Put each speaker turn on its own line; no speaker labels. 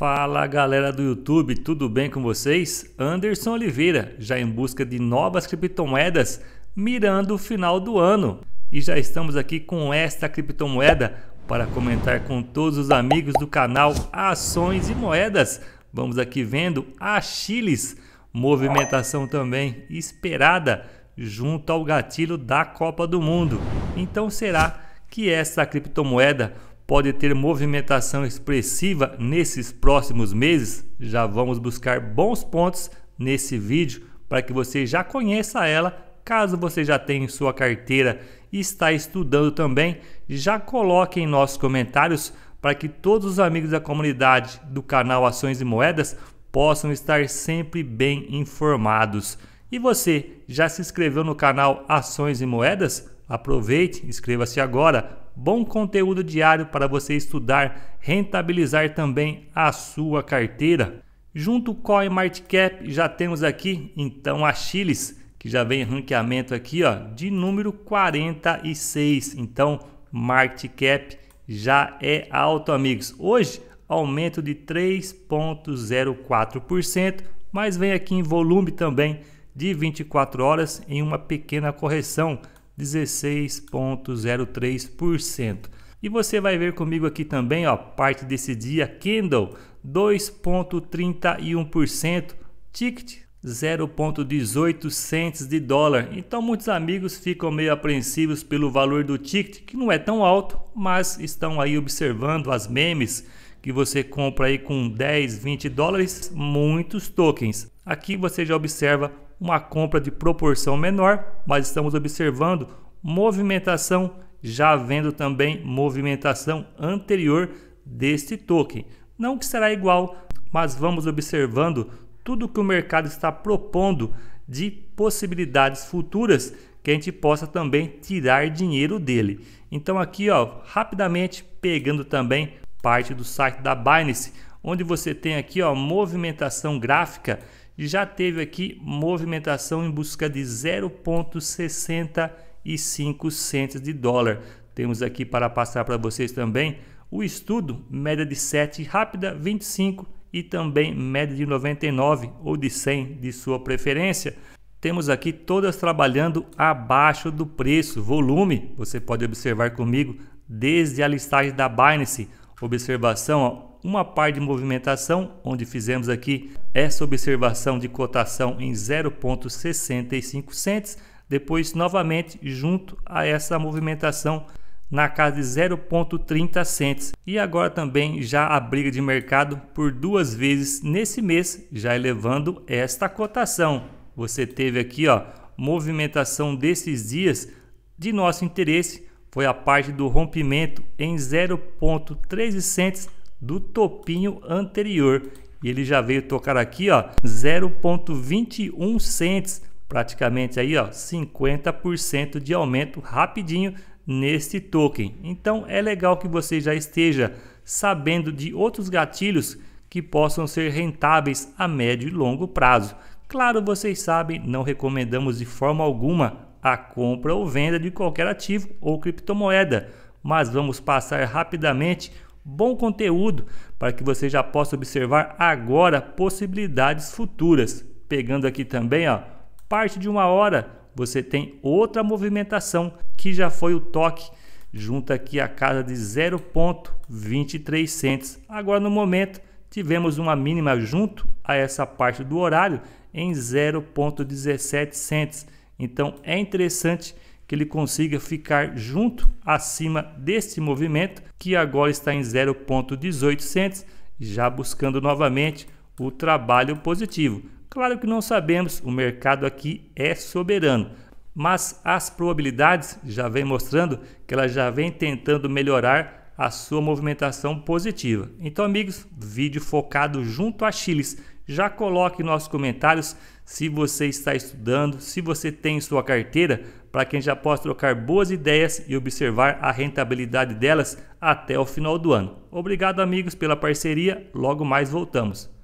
Fala galera do YouTube, tudo bem com vocês? Anderson Oliveira, já em busca de novas criptomoedas, mirando o final do ano. E já estamos aqui com esta criptomoeda para comentar com todos os amigos do canal Ações e Moedas. Vamos aqui vendo a Chiles, movimentação também esperada junto ao gatilho da Copa do Mundo. Então será que essa criptomoeda pode ter movimentação expressiva nesses próximos meses? Já vamos buscar bons pontos nesse vídeo para que você já conheça ela. Caso você já tenha em sua carteira e está estudando também, já coloque em nossos comentários para que todos os amigos da comunidade do canal Ações e Moedas possam estar sempre bem informados. E você já se inscreveu no canal Ações e Moedas? Aproveite, inscreva-se agora bom conteúdo diário para você estudar, rentabilizar também a sua carteira. Junto com a cap já temos aqui então a Chiles, que já vem ranqueamento aqui, ó, de número 46. Então, market cap já é alto, amigos. Hoje, aumento de 3.04%, mas vem aqui em volume também de 24 horas em uma pequena correção 16,03%. E você vai ver comigo aqui também, ó, parte desse dia, Kindle 2,31%, Ticket 0,18 cents de dólar. Então muitos amigos ficam meio apreensivos pelo valor do ticket, que não é tão alto, mas estão aí observando as memes que você compra aí com 10, 20 dólares, muitos tokens. Aqui você já observa uma compra de proporção menor, mas estamos observando movimentação, já vendo também movimentação anterior deste token. Não que será igual, mas vamos observando tudo que o mercado está propondo de possibilidades futuras que a gente possa também tirar dinheiro dele. Então aqui, ó, rapidamente pegando também parte do site da Binance, onde você tem aqui, ó, movimentação gráfica já teve aqui movimentação em busca de 0,65 centos de dólar. Temos aqui para passar para vocês também o estudo média de 7 rápida 25 e também média de 99 ou de 100 de sua preferência. Temos aqui todas trabalhando abaixo do preço, volume, você pode observar comigo desde a listagem da Binance. Observação, ó, uma parte de movimentação, onde fizemos aqui essa observação de cotação em 0,65 cents, depois novamente junto a essa movimentação na casa de 0,30 cents. E agora também já a briga de mercado por duas vezes nesse mês, já elevando esta cotação. Você teve aqui, ó, movimentação desses dias de nosso interesse foi a parte do rompimento em 0,13 cents do topinho anterior. E ele já veio tocar aqui, ó, 0.21 cents, praticamente aí, ó, 50% de aumento rapidinho neste token. Então é legal que você já esteja sabendo de outros gatilhos que possam ser rentáveis a médio e longo prazo. Claro, vocês sabem, não recomendamos de forma alguma a compra ou venda de qualquer ativo ou criptomoeda, mas vamos passar rapidamente bom conteúdo para que você já possa observar agora possibilidades futuras. Pegando aqui também, ó, parte de uma hora, você tem outra movimentação que já foi o toque junto aqui a casa de 0.23 cents. Agora no momento tivemos uma mínima junto a essa parte do horário em 0.17 cents. Então é interessante que ele consiga ficar junto acima deste movimento que agora está em 0,18 já buscando novamente o trabalho positivo. Claro que não sabemos, o mercado aqui é soberano, mas as probabilidades já vem mostrando que ela já vem tentando melhorar a sua movimentação positiva. Então, amigos, vídeo focado junto a Chiles. Já coloque nos comentários se você está estudando, se você tem sua carteira para quem já possa trocar boas ideias e observar a rentabilidade delas até o final do ano. Obrigado, amigos, pela parceria. Logo mais voltamos.